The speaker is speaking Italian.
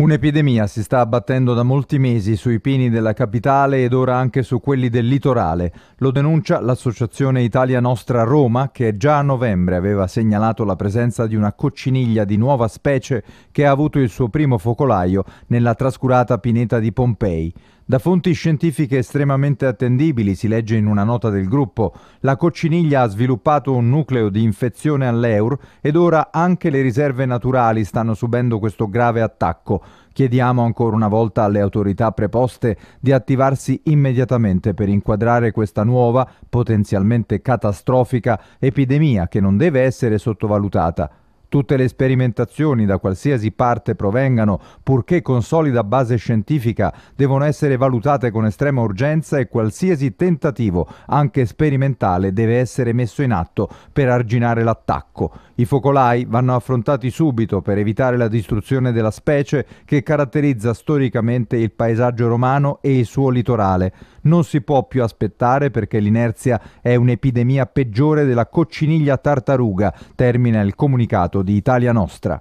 Un'epidemia si sta abbattendo da molti mesi sui pini della capitale ed ora anche su quelli del litorale. Lo denuncia l'Associazione Italia Nostra Roma che già a novembre aveva segnalato la presenza di una cocciniglia di nuova specie che ha avuto il suo primo focolaio nella trascurata pineta di Pompei. Da fonti scientifiche estremamente attendibili si legge in una nota del gruppo, la cocciniglia ha sviluppato un nucleo di infezione all'EUR ed ora anche le riserve naturali stanno subendo questo grave attacco. Chiediamo ancora una volta alle autorità preposte di attivarsi immediatamente per inquadrare questa nuova, potenzialmente catastrofica, epidemia che non deve essere sottovalutata. Tutte le sperimentazioni da qualsiasi parte provengano, purché con solida base scientifica, devono essere valutate con estrema urgenza e qualsiasi tentativo, anche sperimentale, deve essere messo in atto per arginare l'attacco. I focolai vanno affrontati subito per evitare la distruzione della specie che caratterizza storicamente il paesaggio romano e il suo litorale. Non si può più aspettare perché l'inerzia è un'epidemia peggiore della cocciniglia tartaruga, termina il comunicato di Italia Nostra.